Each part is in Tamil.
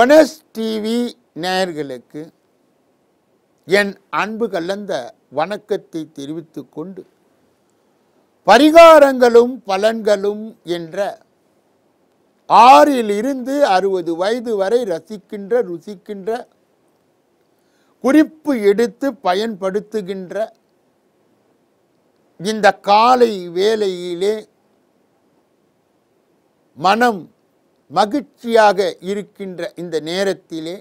ஒனஸ் டிவி நேயர்களுக்கு என் அன்பு கலந்த வணக்கத்தை தெரிவித்து கொண்டு பரிகாரங்களும் பலன்களும் என்ற ஆறில் இருந்து அறுபது வயது வரை ரசிக்கின்ற ருசிக்கின்ற குறிப்பு எடுத்து பயன்படுத்துகின்ற இந்த காலை வேலையிலே மனம் மகிழ்ச்சியாக இருக்கின்ற இந்த நேரத்திலே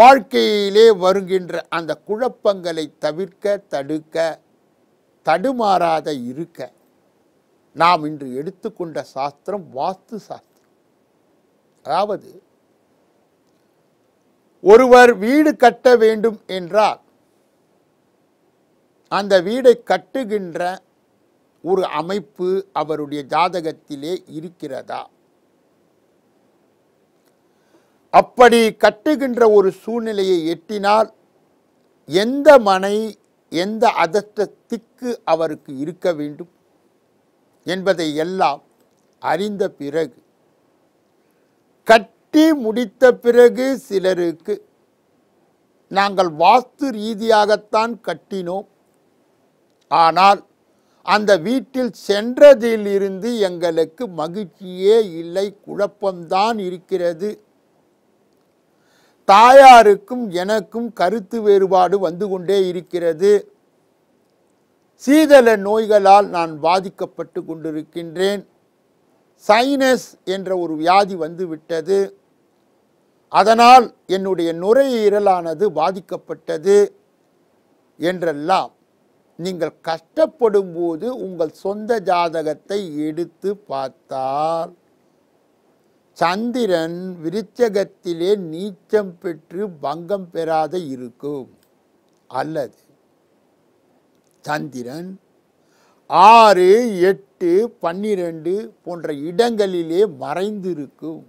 வாழ்க்கையிலே வருகின்ற அந்த குழப்பங்களை தவிர்க்க தடுக்க தடுமாறாத இருக்க நாம் இன்று எடுத்துக்கொண்ட சாஸ்திரம் வாஸ்து சாஸ்திரம் அதாவது ஒருவர் வீடு கட்ட வேண்டும் என்றால் அந்த வீடை கட்டுகின்ற ஒரு அமைப்பு அவருடைய ஜாதகத்திலே இருக்கிறதா அப்படி கட்டுகின்ற ஒரு சூழ்நிலையை எட்டினால் எந்த மனை எந்த அதர்த்தத்திற்கு அவருக்கு இருக்க வேண்டும் என்பதை எல்லாம் அறிந்த பிறகு கட்டி முடித்த பிறகு சிலருக்கு நாங்கள் வாஸ்து ரீதியாகத்தான் கட்டினோம் ஆனால் அந்த வீட்டில் சென்றதிலிருந்து எங்களுக்கு மகிழ்ச்சியே இல்லை குழப்பம்தான் இருக்கிறது தாயாருக்கும் எனக்கும் கருத்து வேறுபாடு வந்து கொண்டே இருக்கிறது சீதள நோய்களால் நான் பாதிக்கப்பட்டு கொண்டிருக்கின்றேன் சைனஸ் என்ற ஒரு வியாதி வந்துவிட்டது அதனால் என்னுடைய நுரையீரலானது பாதிக்கப்பட்டது என்றெல்லாம் நீங்கள் கஷ்டப்படும் போது உங்கள் சொந்த ஜாதகத்தை எடுத்து பார்த்தால் சந்திரன் விருச்சகத்திலே நீச்சம் பெற்று பங்கம் பெறாத இருக்கும் அல்லது சந்திரன் ஆறு எட்டு பன்னிரண்டு போன்ற இடங்களிலே மறைந்திருக்கும்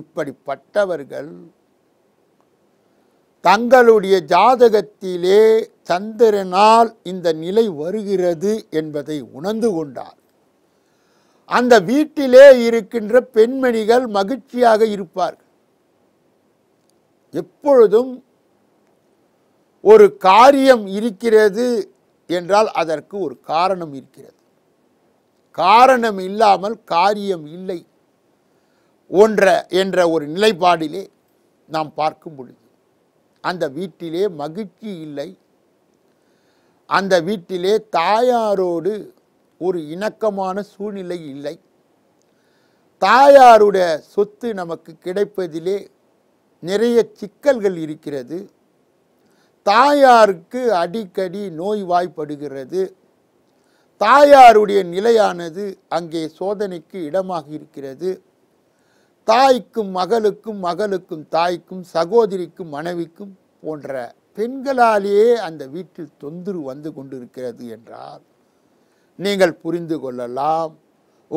இப்படிப்பட்டவர்கள் தங்களுடைய ஜாதகத்திலே சந்திரனால் இந்த நிலை வருகிறது என்பதை உணர்ந்து கொண்டார் அந்த வீட்டிலே இருக்கின்ற பெண்மணிகள் மகிழ்ச்சியாக இருப்பார்கள் எப்பொழுதும் ஒரு காரியம் இருக்கிறது என்றால் அதற்கு ஒரு காரணம் இருக்கிறது காரணம் இல்லாமல் காரியம் இல்லை ஒன்ற என்ற ஒரு நிலைப்பாடிலே நாம் பார்க்கும் பொழுது அந்த வீட்டிலே மகிழ்ச்சி இல்லை அந்த வீட்டிலே தாயாரோடு ஒரு இணக்கமான சூழ்நிலை இல்லை தாயாருடைய சொத்து நமக்கு கிடைப்பதிலே நிறைய சிக்கல்கள் இருக்கிறது தாயாருக்கு அடிக்கடி நோய் வாய்ப்படுகிறது தாயாருடைய நிலையானது அங்கே சோதனைக்கு இடமாக இருக்கிறது தாய்க்கும் மகளுக்கும் மகளுக்கும் தாய்க்கும் சகோதரிக்கும் மனைவிக்கும் போன்ற பெண்களாலேயே அந்த வீட்டில் தொந்தரவு வந்து கொண்டிருக்கிறது என்றால் நீங்கள் புரிந்து கொள்ளலாம்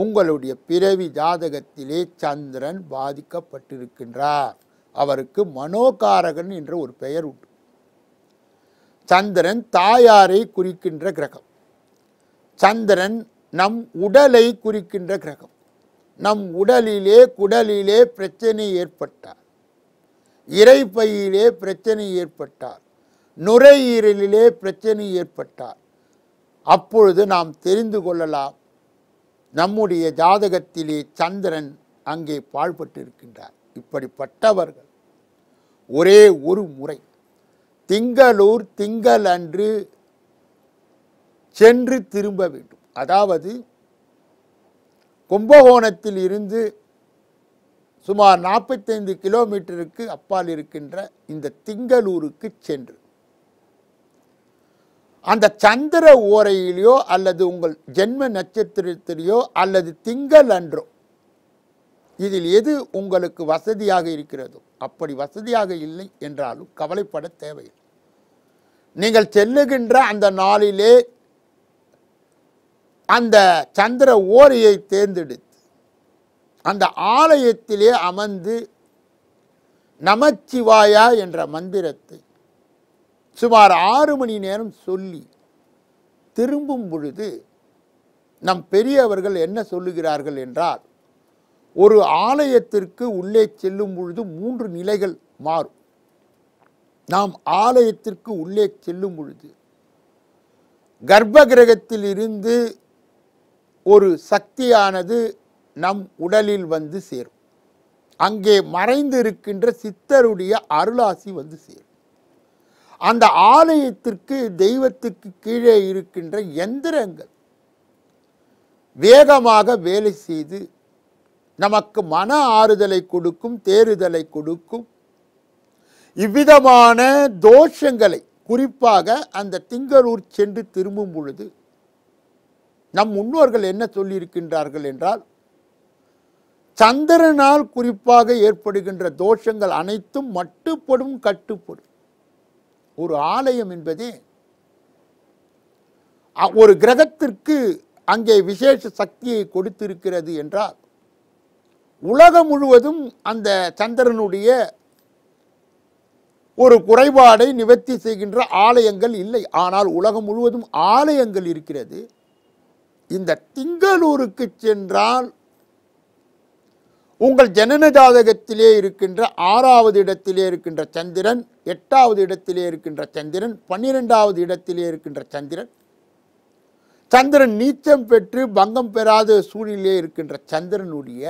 உங்களுடைய பிறவி ஜாதகத்திலே சந்திரன் பாதிக்கப்பட்டிருக்கின்றார் அவருக்கு மனோகாரகன் என்ற ஒரு பெயர் உண்டு சந்திரன் தாயாரை குறிக்கின்ற கிரகம் சந்திரன் நம் உடலை குறிக்கின்ற கிரகம் நம் உடலிலே குடலிலே பிரச்சனை ஏற்பட்டார் இறைப்பையிலே பிரச்சனை ஏற்பட்டார் நுரையீரலிலே பிரச்சனை ஏற்பட்டார் அப்பொழுது நாம் தெரிந்து கொள்ளலாம் நம்முடைய ஜாதகத்திலே சந்திரன் அங்கே பாழ்பட்டிருக்கின்றார் இப்படிப்பட்டவர்கள் ஒரே ஒரு முறை திங்களூர் திங்கள் அன்று சென்று திரும்ப வேண்டும் அதாவது கும்பகோணத்தில் இருந்து சுமார் நாற்பத்தைந்து கிலோமீட்டருக்கு அப்பால் இருக்கின்ற இந்த திங்களூருக்கு சென்று அந்த சந்திர ஓரையிலையோ அல்லது உங்கள் ஜென்ம நட்சத்திரத்திலேயோ அல்லது திங்கள் அன்றோ இதில் எது உங்களுக்கு வசதியாக இருக்கிறதோ அப்படி வசதியாக இல்லை என்றாலும் கவலைப்பட தேவையில்லை நீங்கள் செல்லுகின்ற அந்த நாளிலே அந்த சந்திர ஓரையை தேர்ந்தெடுத்து அந்த ஆலயத்திலே அமர்ந்து நமச்சிவாயா என்ற மந்திரத்தை சுமார் ஆறு மணி நேரம் சொல்லி திரும்பும் பொழுது நம் பெரியவர்கள் என்ன சொல்லுகிறார்கள் என்றால் ஒரு ஆலயத்திற்கு உள்ளே செல்லும் பொழுது மூன்று நிலைகள் மாறும் நாம் ஆலயத்திற்கு உள்ளே செல்லும் பொழுது கர்ப்ப கிரகத்தில் இருந்து ஒரு சக்தியானது நம் உடலில் வந்து சேரும் அங்கே மறைந்து இருக்கின்ற சித்தருடைய அருளாசி வந்து சேரும் அந்த ஆலயத்திற்கு தெய்வத்துக்கு கீழே இருக்கின்ற எந்திரங்கள் வேகமாக வேலை செய்து நமக்கு மன ஆறுதலை கொடுக்கும் தேறுதலை கொடுக்கும் இவ்விதமான தோஷங்களை குறிப்பாக அந்த திங்களூர் சென்று திரும்பும் பொழுது நம் முன்னோர்கள் என்ன சொல்லியிருக்கின்றார்கள் என்றால் சந்திரனால் குறிப்பாக ஏற்படுகின்ற தோஷங்கள் அனைத்தும் மட்டுப்படும் கட்டுப்படும் ஒரு ஆலயம் என்பது ஒரு கிரகத்திற்கு அங்கே விசேஷ சக்தியை கொடுத்திருக்கிறது என்றால் உலகம் முழுவதும் அந்த சந்திரனுடைய ஒரு குறைபாடை நிவர்த்தி செய்கின்ற ஆலயங்கள் இல்லை ஆனால் உலகம் முழுவதும் ஆலயங்கள் இருக்கிறது இந்த திங்களூருக்கு சென்றால் உங்கள் ஜனன ஜாதகத்திலே இருக்கின்ற ஆறாவது இடத்திலே இருக்கின்ற சந்திரன் எட்டாவது இடத்திலே இருக்கின்ற சந்திரன் பன்னிரெண்டாவது இடத்திலே இருக்கின்ற சந்திரன் சந்திரன் நீச்சம் பெற்று பங்கம் பெறாத சூழ்நிலையே இருக்கின்ற சந்திரனுடைய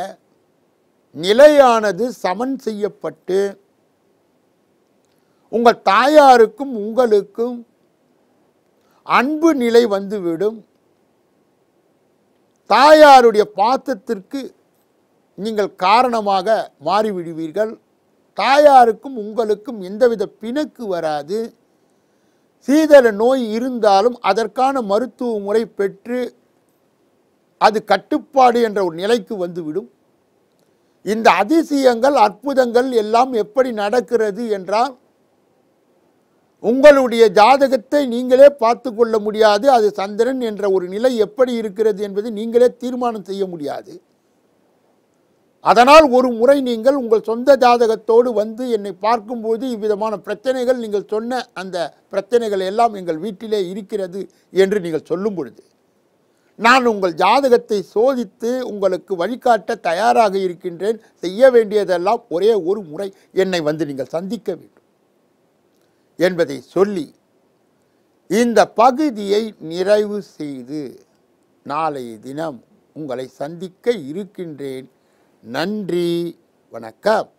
நிலையானது சமன் செய்யப்பட்டு உங்கள் தாயாருக்கும் உங்களுக்கும் அன்பு நிலை வந்துவிடும் தாயாருடைய பாத்திரத்திற்கு நீங்கள் காரணமாக மாறிவிடுவீர்கள் தாயாருக்கும் உங்களுக்கும் எந்தவித பிணக்கு வராது சீதள நோய் இருந்தாலும் அதற்கான மருத்துவ முறை பெற்று அது கட்டுப்பாடு என்ற ஒரு நிலைக்கு வந்துவிடும் இந்த அதிசயங்கள் அற்புதங்கள் எல்லாம் எப்படி நடக்கிறது என்றால் உங்களுடைய ஜாதகத்தை நீங்களே பார்த்து கொள்ள முடியாது அது சந்திரன் என்ற ஒரு நிலை எப்படி இருக்கிறது என்பதை நீங்களே தீர்மானம் செய்ய முடியாது அதனால் ஒரு முறை நீங்கள் உங்கள் சொந்த ஜாதகத்தோடு வந்து என்னை பார்க்கும்போது இவ்விதமான பிரச்சனைகள் நீங்கள் சொன்ன அந்த பிரச்சனைகள் எல்லாம் எங்கள் வீட்டிலே இருக்கிறது என்று நீங்கள் சொல்லும் பொழுது நான் உங்கள் ஜாதகத்தை சோதித்து உங்களுக்கு வழிகாட்ட தயாராக இருக்கின்றேன் செய்ய வேண்டியதெல்லாம் ஒரே ஒரு முறை என்னை வந்து நீங்கள் சந்திக்க வேண்டும் என்பதை சொல்லி இந்த பகுதியை நிறைவு செய்து நாளைய தினம் உங்களை சந்திக்க இருக்கின்றேன் நன்றி வணக்கம்